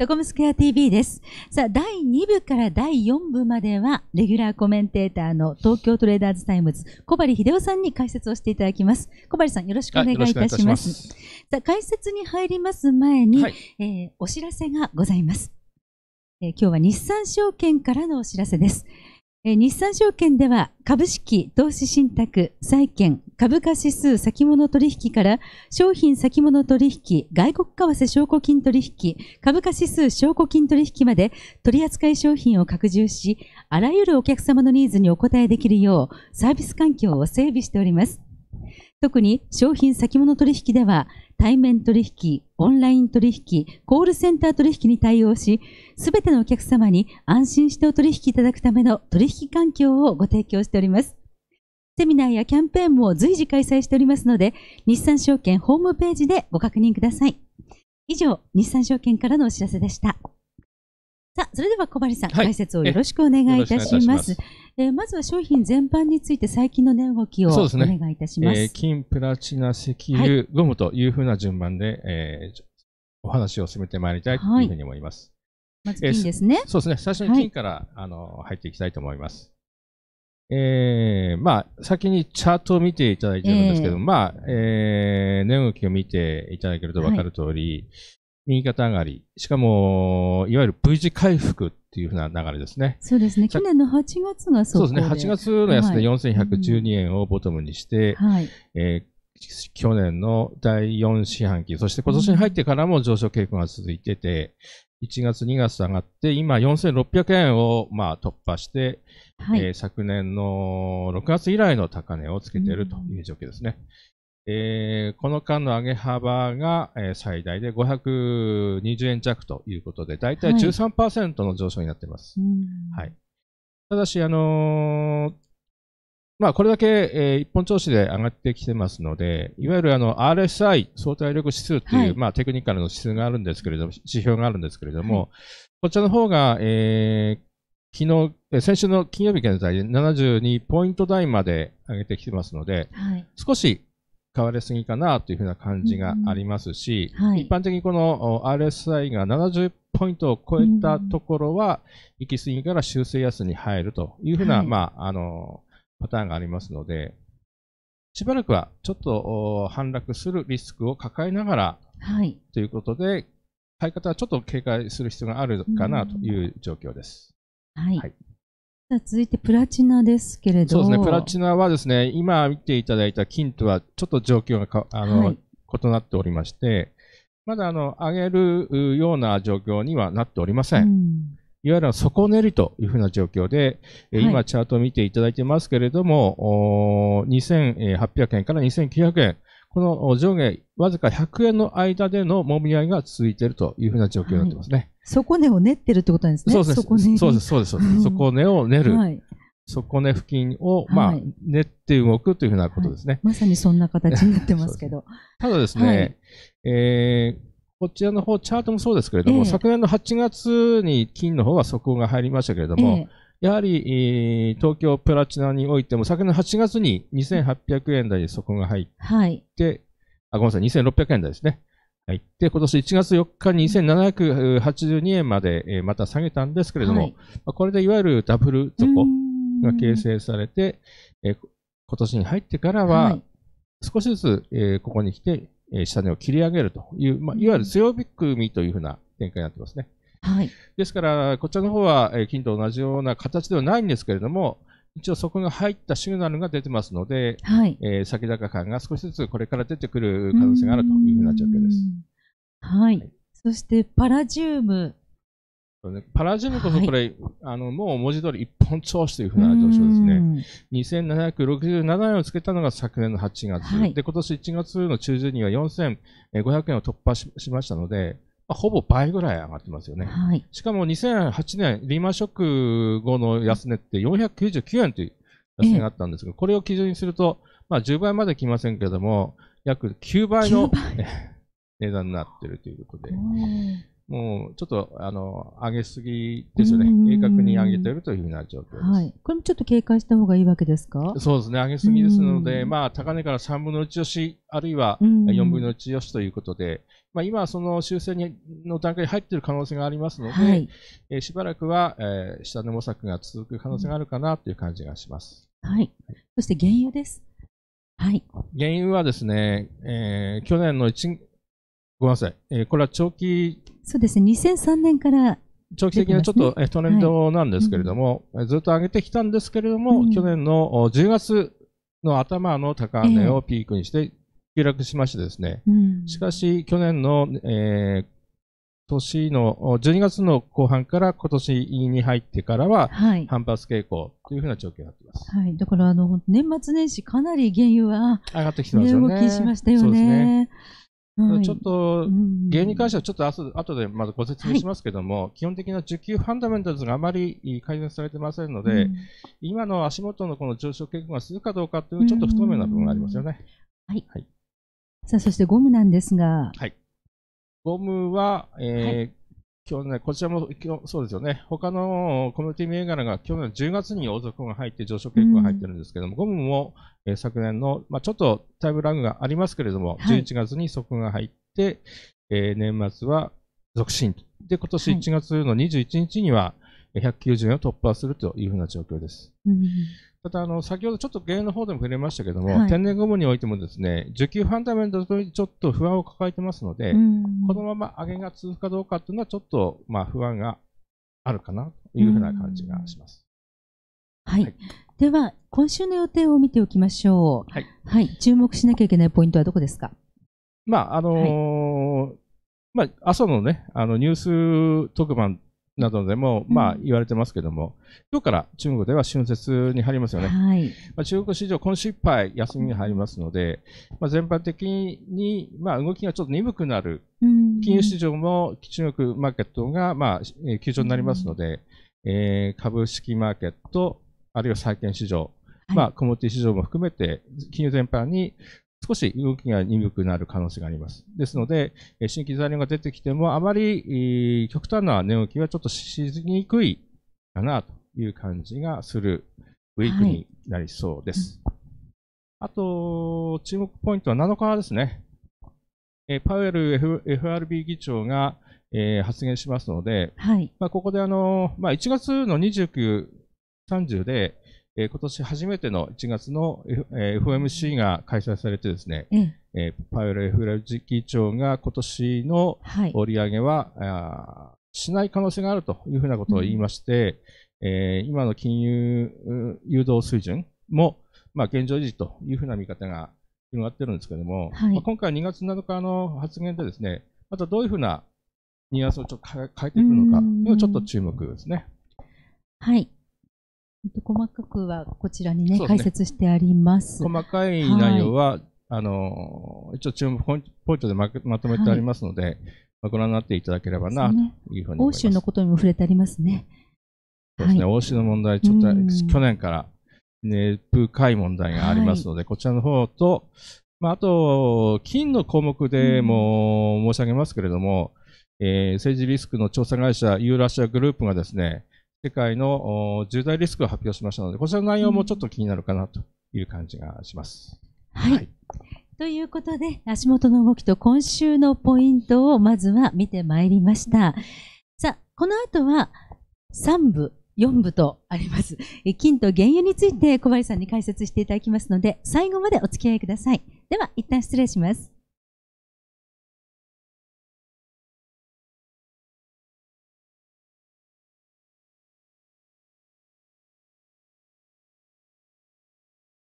ドコムスクエア TV です。さあ、第2部から第4部までは、レギュラーコメンテーターの東京トレーダーズタイムズ、小針秀夫さんに解説をしていただきます。小針さん、よろしくお願いいたします。はい、ますさあ、解説に入ります前に、はい、えー、お知らせがございます。えー、今日は日産証券からのお知らせです。日産証券では株式、投資信託、債券、株価指数先物取引から商品先物取引、外国為替証拠金取引、株価指数証拠金取引まで取扱い商品を拡充し、あらゆるお客様のニーズにお応えできるようサービス環境を整備しております。特に商品先物取引では対面取引、オンライン取引、コールセンター取引に対応し、すべてのお客様に安心してお取引いただくための取引環境をご提供しております。セミナーやキャンペーンも随時開催しておりますので、日産証券ホームページでご確認ください。以上、日産証券からのお知らせでした。さあ、それでは小針さん、はい、解説をよろしくお願いいたします。えー、まずは商品全般について最近の値動きを、ね、お願いいたします。えー、金、プラチナ、石油、ゴムというふうな順番で、えー、お話を進めてまいりたいというふうに思います。はい、まず金ですね、えー、そうですね。最初に金から、はい、あの入っていきたいと思います。えー、まあ、先にチャートを見ていただいているんですけど、えー、まあ、えー、値動きを見ていただけると分かる通り、右肩上がり、しかも、いわゆる V 字回復っていうふうな流れですね。そうですね。去年の8月がそうですね。8月の安値4112円をボトムにして、はい、えー、去年の第4四半期、そして今年に入ってからも上昇傾向が続いてて、1月、2月上がって、今4600円をまあ突破して、はい、えー、昨年の6月以来の高値をつけているという状況ですね。えー、この間の上げ幅が、えー、最大で520円弱ということで、大体13%の上昇になっています。はい、はい、ただし、あのー、まあ、これだけ、えー、一本調子で上がってきてますので、いわゆるあの RSI、相対力指数という、はい、まあ、テクニカルの指数があるんですけれども、指標があるんですけれども、はい、こちらの方が、えー、昨日、先週の金曜日現在72ポイント台まで上げてきてますので、はい、少し、買われすぎかなというふうな感じがありますし、うんはい、一般的にこの RSI が70ポイントを超えたところは、うん、行き過ぎから修正安に入るというふうな、はい、まあ、あの、パターンがありますので、しばらくはちょっと反落するリスクを抱えながら、はい、ということで、買い方はちょっと警戒する必要があるかなという状況です。うん、はい続いてプラチナですけれどそうですね、プラチナはですね、今見ていただいた金とはちょっと状況がかあの、はい、異なっておりまして、まだあの上げるような状況にはなっておりません。うん、いわゆる底練りというふうな状況で、はい、今チャートを見ていただいてますけれども、2800円から2900円、この上下わずか100円の間でのもみ合いが続いているというふうな状況になってますね。はい底根を練ってるってことなんですね。そうです。そうです。そうです。底根を練る。はい、底根付近を、まあ、はい、練って動くというふうなことですね、はい、まさにそんな形になってますけど。ただですね、はい、えー、こちらの方、チャートもそうですけれども、えー、昨年の8月に金の方は底が入りましたけれども、えー、やはり、えー、東京プラチナにおいても、昨年の8月に2800円台で底が入って、はい、あ、ごめんなさい、2600円台ですね。はい。で、今年1月4日に2782円まで、えまた下げたんですけれども、はい、これでいわゆるダブル底が形成されて、今年に入ってからは、少しずつ、えここに来て、え下値を切り上げるという、まあ、いわゆる強含みというふうな展開になってますね。はい、ですから、こちらの方は、え金と同じような形ではないんですけれども、一応そこが入ったシグナルが出てますので、はい、えー、先高感が少しずつこれから出てくる可能性があるというふうな状況です。はい。そしてパラジウム。ね、パラジウムこそこれ、はい、あのもう文字通り一本調子というふうな上昇ですね。2767円をつけたのが昨年の8月、はい、で今年1月の中旬には4500円を突破しましたので、まあ、ほぼ倍ぐらい上がってますよね。はい、しかも2008年、リーマンショック後の安値って499円という安値があったんですが、これを基準にすると、まあ、10倍まで来ませんけれども、約9倍の9倍値段になってるということで、もうちょっとあの上げすぎですよね、明確に上げてるというふうな状況です、はい、これもちょっと警戒した方がいいわけですかそうですね、上げすぎですので、まあ、高値から3分の1押し、あるいは4分の1押しということで、まあ、今、その修正にの段階に入っている可能性がありますので、はい、えしばらくは、えー、下の模索が続く可能性があるかなという感じがします。はい、はい、そして原油です。はい、原油はですね、えー、去年の1ごめんなさい、えー、これは長期そうですね、2003年から長期的なちょっと、ね、トレンドなんですけれども、はいうん、ずっと上げてきたんですけれども、うん、去年の10月の頭の高値をピークにして急落しましてですね、えー、しかし去年の、えー、年の12月の後半から今年に入ってからは反発傾向というふうな状況になっています、はい、だからあの年末年始、かなり原油は上がってきてますよね。動きしましたよね。はい、ちょっと、原因に関してはちょっと後でまずご説明しますけども、はい、基本的な需給ファンダメンタルズがあまり改善されてませんので、うん、今の足元のこの上昇傾向が続くかどうかという、ちょっと不透明な部分がありますよね。はい、はい、さあ、そしてゴムなんですが。はい、ゴムは、えー今日ね、こちらも今日そうですよね、他のコミュニティ銘柄が去年10月に大底が入って上昇傾向が入ってるんですけども、うん、ゴムも、えー、昨年の、まあ、ちょっとタイムラグがありますけれども、はい、11月に底が入って、えー、年末は続伸で、今年1月の21日には190円を突破するというふうな状況です。うんたたあの先ほどちょっと原因の方でも触れましたけども、はい、天然ゴムにおいてもですね需給ファンダメンタにちょっと不安を抱えてますので、このまま上げが続くかどうかというのはちょっとまあ不安があるかなというふうな感じがします。はい、はい、では今週の予定を見ておきましょう、はい、はい、注目しなきゃいけないポイントはどこですか、まああのー、まあ、朝の,、ね、あのニュース特番などでも、まあ、言われてますけども、今日から中国では春節に入りますよね。はい、まあ、中国市場、今週いっぱい休みに入りますので、まあ、全般的に、まあ、動きがちょっと鈍くなる、金融市場も中国マーケットが、まあ、休場になりますので、えー、株式マーケット、あるいは債券市場、まあ、コモディ市場も含めて、金融全般に少し動きが鈍くなる可能性があります。ですので、新規材料が出てきても、あまり極端な値動きはちょっとしにくいかなという感じがするウィークになりそうです。はい、あと、注目ポイントは7日ですね。パウエル FRB 議長が発言しますので、はい、まあここであの、まあ、1月の29、30で、え今年初めての1月の、え FOMC が開催されてですね、えパウエル f ラジ議長が今年のり上げは、はい、しない可能性があるというふうなことを言いまして、うん、えー、今の金融誘導水準も、まあ、現状維持というふうな見方が広がってるんですけれども、はい、まあ、今回2月7日の発言でですね、またどういうふうなニュアンスをちょっと変えてくるのか、ちょっと注目ですね。はい。細かくはこちらにね、ね、解説してあります。細かい内容は、はい、あの一応注目ポイントでまとめてありますので、はいご覧になっていただければな、ね、というふうに思います。欧州のことにも触れてありますね。そうですね、はい、欧州の問題、ちょっと去年から熱風深い問題がありますので、はい、こちらの方と、まあ、あと、金の項目でも申し上げますけれども、うん、えー、政治リスクの調査会社、ユーラシアグループがですね、世界の重大リスクを発表しましたので、こちらの内容もちょっと気になるかなという感じがします。はい、はいということで、足元の動きと今週のポイントをまずは見てまいりました。さあ、この後は3部、4部とあります。金と原油について小林さんに解説していただきますので、最後までお付き合いください。では、一旦失礼します。